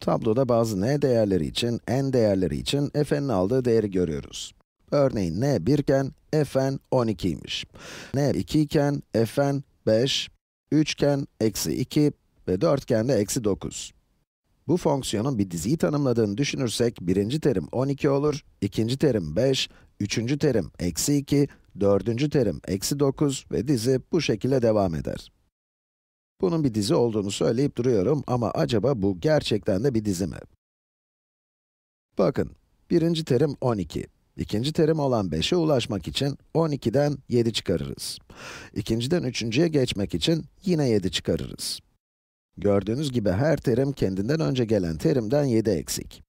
Tabloda bazı n değerleri için, n değerleri için f'nin aldığı değeri görüyoruz. Örneğin n 1 iken fn 12'ymiş. n 2 iken fn 5, 3 iken eksi 2 ve 4 iken de eksi 9. Bu fonksiyonun bir diziyi tanımladığını düşünürsek, birinci terim 12 olur, ikinci terim 5, üçüncü terim eksi 2, dördüncü terim eksi 9 ve dizi bu şekilde devam eder. Bunun bir dizi olduğunu söyleyip duruyorum ama acaba bu gerçekten de bir dizi mi? Bakın, birinci terim 12. İkinci terim olan 5'e ulaşmak için 12'den 7 çıkarırız. İkinciden üçüncüye geçmek için yine 7 çıkarırız. Gördüğünüz gibi her terim kendinden önce gelen terimden 7 eksik.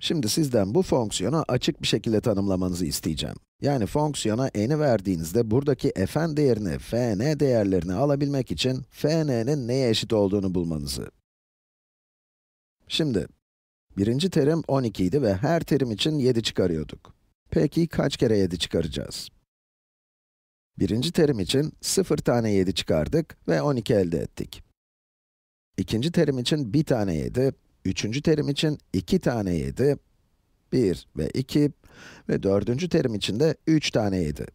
Şimdi sizden bu fonksiyonu açık bir şekilde tanımlamanızı isteyeceğim. Yani fonksiyona n'i verdiğinizde buradaki fn değerini, fn değerlerini alabilmek için fn'nin neye eşit olduğunu bulmanızı. Şimdi, birinci terim 12 idi ve her terim için 7 çıkarıyorduk. Peki kaç kere 7 çıkaracağız? Birinci terim için 0 tane 7 çıkardık ve 12 elde ettik. İkinci terim için 1 tane 7, üçüncü terim için 2 tane 7, 1 ve 2 ve dördüncü terim içinde 3 taneydi.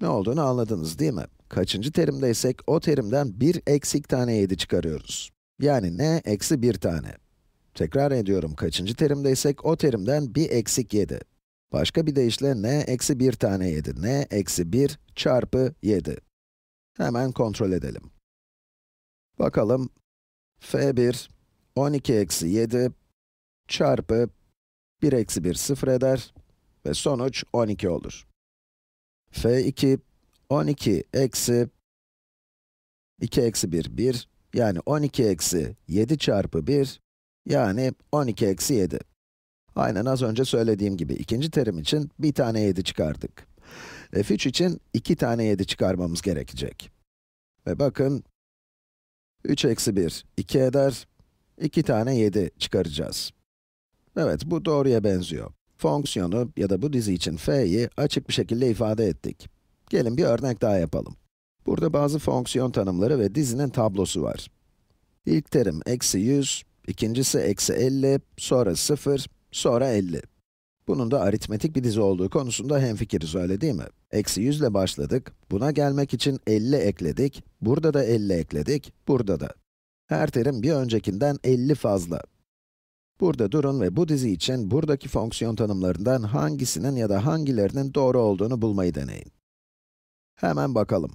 Ne olduğunu anladınız değil mi? Kaçıncı terimdeysek o terimden bir eksik tane 7 çıkarıyoruz. Yani n Eksi 1 tane. Tekrar ediyorum, kaçıncı terimdeysek o terimden bir eksik 7. Başka bir deyişle n eksi 1 tane 7, n eksi 1 çarpı 7. Hemen kontrol edelim. Bakalım, f1 12 eksi 7 çarpı 1 eksi 1 sıfır eder ve sonuç 12 olur. f2, 12 eksi 2 eksi 1, 1 yani 12 eksi 7 çarpı 1 yani 12 eksi 7. Aynen az önce söylediğim gibi ikinci terim için bir tane 7 çıkardık. f3 için 2 tane 7 çıkarmamız gerekecek. Ve bakın 3 eksi 1, 2 eder. 2 tane 7 çıkaracağız. Evet, bu doğruya benziyor. Fonksiyonu ya da bu dizi için f'yi açık bir şekilde ifade ettik. Gelin bir örnek daha yapalım. Burada bazı fonksiyon tanımları ve dizinin tablosu var. İlk terim eksi 100, ikincisi eksi 50, sonra 0, sonra 50. Bunun da aritmetik bir dizi olduğu konusunda hemfikiriz öyle değil mi? Eksi 100 ile başladık, buna gelmek için 50 ekledik, burada da 50 ekledik, burada da. Her terim bir öncekinden 50 fazla. Burada durun ve bu dizi için buradaki fonksiyon tanımlarından hangisinin ya da hangilerinin doğru olduğunu bulmayı deneyin. Hemen bakalım.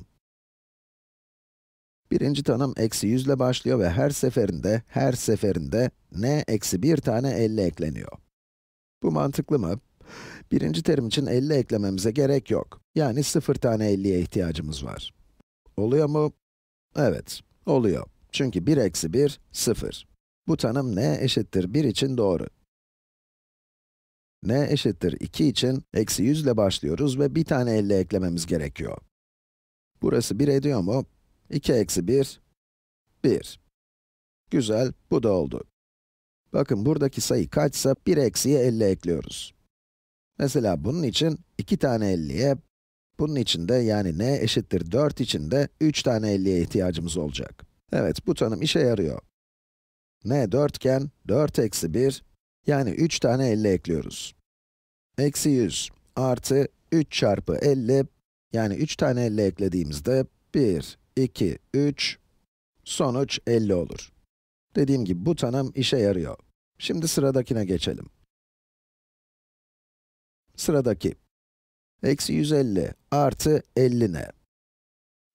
Birinci tanım eksi 100 ile başlıyor ve her seferinde, her seferinde n eksi 1 tane 50 ekleniyor. Bu mantıklı mı? Birinci terim için 50 eklememize gerek yok. Yani 0 tane 50'ye ihtiyacımız var. Oluyor mu? Evet, oluyor. Çünkü 1 eksi 1, 0. Bu tanım n eşittir 1 için doğru. n eşittir 2 için eksi 100 ile başlıyoruz ve bir tane 50 eklememiz gerekiyor. Burası 1 ediyor mu? 2 eksi 1, 1. Güzel, bu da oldu. Bakın buradaki sayı kaçsa 1 eksiye 50 ekliyoruz. Mesela bunun için 2 tane 50'ye, bunun için de yani n eşittir 4 için de 3 tane 50'ye ihtiyacımız olacak. Evet, bu tanım işe yarıyor n dörtgen, 4 eksi 1, yani 3 tane 50 ekliyoruz. Eksi 1 artı 3 çarpı 50, yani 3 tane 50 eklediğimizde 1, 2, 3, sonuç 50 olur. Dediğim gibi bu tanım işe yarıyor. Şimdi sıradakine geçelim. Sıradaki. Eksi 150 artı 50 ne?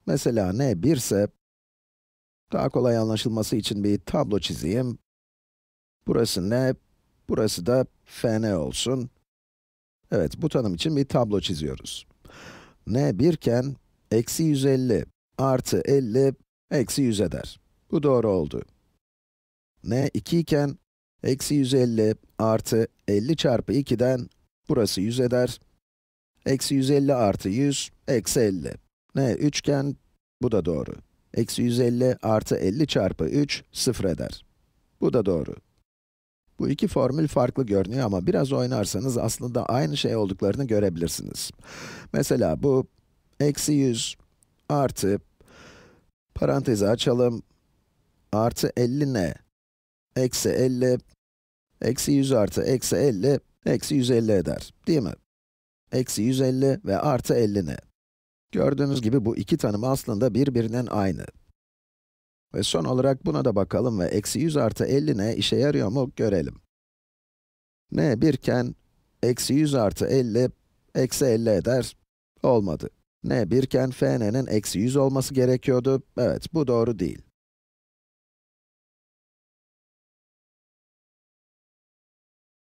Mesela n 1 ise, daha kolay anlaşılması için bir tablo çizeyim. Burası n, burası da fn olsun. Evet, bu tanım için bir tablo çiziyoruz. n 1 iken, eksi 150 artı 50, eksi 100 eder. Bu doğru oldu. n 2 iken, eksi 150 artı 50 çarpı 2'den, burası 100 eder. Eksi 150 artı 100, eksi 50. n 3 iken, bu da doğru. Eksi 150 artı 50 çarpı 3, sıfır eder. Bu da doğru. Bu iki formül farklı görünüyor ama biraz oynarsanız aslında aynı şey olduklarını görebilirsiniz. Mesela bu, eksi 100 artı, parantezi açalım, artı 50 ne? Eksi 50, eksi 100 artı eksi 50, eksi 150 eder, değil mi? Eksi 150 ve artı 50 ne? Gördüğünüz gibi bu iki tanım aslında birbirinin aynı. Ve son olarak buna da bakalım ve eksi 100 artı 50 ne işe yarıyor mu görelim. n 1 iken eksi 100 artı 50 eksi 50 eder. Olmadı. n 1 iken fn'nin eksi 100 olması gerekiyordu. Evet bu doğru değil.